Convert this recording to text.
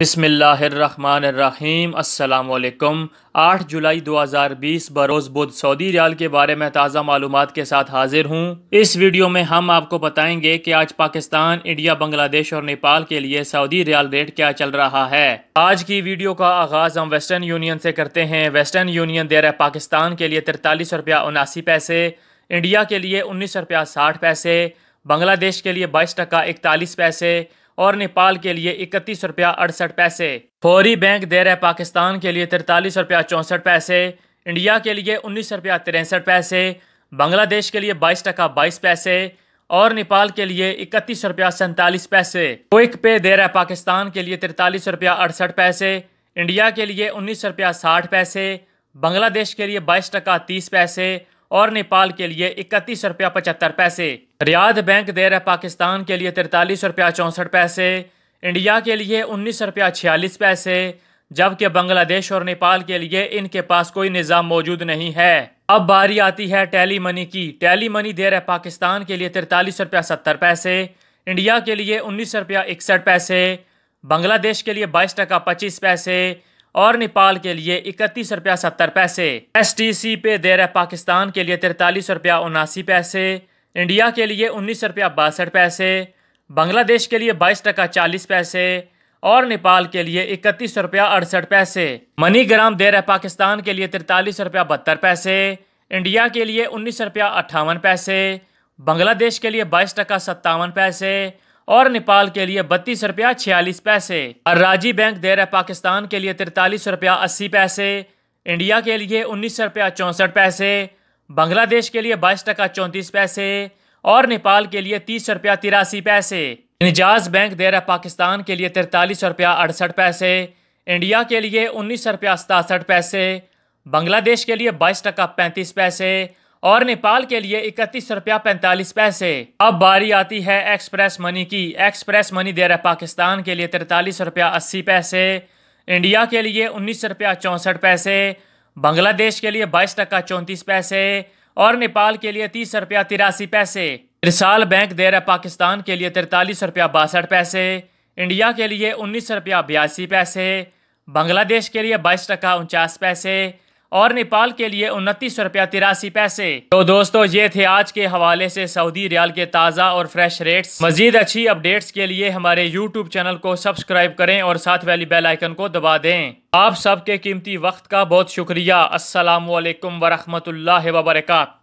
बसमीम् अल्लाम आठ जुलाई 2020 बरोज़ बुध Saudi riyal के बारे में ताज़ा मालूम के साथ हाजिर हूँ इस वीडियो में हम आपको बताएंगे कि आज पाकिस्तान इंडिया बांग्लादेश और नेपाल के लिए सऊदी रियाल रेट क्या चल रहा है आज की वीडियो का आगाज़ हम वेस्टर्न यूनियन से करते हैं वेस्टर्न यूनियन दे रहा है पाकिस्तान के लिए तिरतालीस रुपया उनासी पैसे इंडिया के लिए उन्नीस रुपया साठ पैसे बांग्लादेश के लिए बाईस टका इकतालीस पैसे और नेपाल के लिए इकतीस रुपया अड़सठ पैसे फौरी बैंक दे रहे पाकिस्तान के लिए तिरतालीस रुपया चौंसठ पैसे इंडिया के लिए उन्नीस रुपया तिरसठ पैसे बांग्लादेश के लिए बाईस टका बाईस पैसे और नेपाल के लिए इकतीस रुपया सैंतालीस पैसे क्विक पे दे रहे पाकिस्तान के लिए तिरतालीस रुपया अड़सठ पैसे इंडिया के लिए उन्नीस रुपया साठ पैसे बांग्लादेश के लिए बाईस टका तीस पैसे और नेपाल के लिए इकतीस रुपया पचहत्तर पैसे रियाद बैंक दे रहा पाकिस्तान के लिए तिरतालीस रुपया चौंसठ पैसे इंडिया के लिए उन्नीस रुपया छियालीस पैसे जबकि बांग्लादेश और नेपाल के लिए इनके पास कोई निज़ाम मौजूद नहीं है अब बारी आती है टैली मनी की टैली मनी दे रहा पाकिस्तान के लिए तिरतालीस रुपया सत्तर पैसे इंडिया के लिए उन्नीस रुपया इकसठ पैसे बांग्लादेश के लिए बाईस टका पच्चीस पैसे और नेपाल के लिए इकतीस रुपया सत्तर पैसे एस टी सी पे दे रहे पाकिस्तान के लिए तिरतालीस रुपया उनासी पैसे इंडिया के लिए उन्नीस रुपया बासठ पैसे बांग्लादेश के लिए बाईस टका चालीस पैसे और नेपाल के लिए इकतीस रुपया अड़सठ पैसे मनी ग्राम दे रहे पाकिस्तान के लिए तिरतालीस रुपया बहत्तर पैसे इंडिया के लिए उन्नीस रुपया अट्ठावन पैसे बांग्लादेश के लिए बाईस टका सत्तावन पैसे और नेपाल के लिए बत्तीस रुपया छियालीस पैसे और राजी बैंक दे रहा है पाकिस्तान के लिए तिरतालीस रुपया अस्सी पैसे इंडिया के लिए उन्नीस रुपया चौंसठ पैसे बांग्लादेश के लिए बाईस टका चौंतीस पैसे और नेपाल के लिए तीस रुपया तिरासी पैसे निजाज बैंक दे रहा पाकिस्तान के लिए तिरतालीस रुपया अड़सठ पैसे इंडिया के लिए उन्नीस रुपया सतासठ पैसे बांग्लादेश के लिए बाईस टका पैंतीस पैसे और नेपाल के लिए इकतीस रुपया पैंतालीस पैसे अब बारी आती है एक्सप्रेस मनी की एक्सप्रेस मनी दे रहा पाकिस्तान के लिए तिरतालीस रुपया अस्सी पैसे इंडिया के लिए उन्नीस रुपया चौंसठ पैसे बांग्लादेश के लिए बाईस टका चौंतीस पैसे और नेपाल के लिए तीस रुपया तिरासी पैसे त्रिसाल बैंक दे रहा पाकिस्तान के लिए तिरतालीस रुपया बासठ पैसे इंडिया के लिए उन्नीस रुपया बयासी पैसे बांग्लादेश के लिए बाईस टका उनचास पैसे और नेपाल के लिए उनतीस सौ रुपया तिरासी पैसे तो दोस्तों ये थे आज के हवाले से सऊदी रियाल के ताज़ा और फ्रेश रेट्स मजीद अच्छी अपडेट्स के लिए हमारे यूट्यूब चैनल को सब्सक्राइब करें और साथ वाली बेल आइकन को दबा दें आप सबके कीमती वक्त का बहुत शुक्रिया असलकम वरहमल वबरक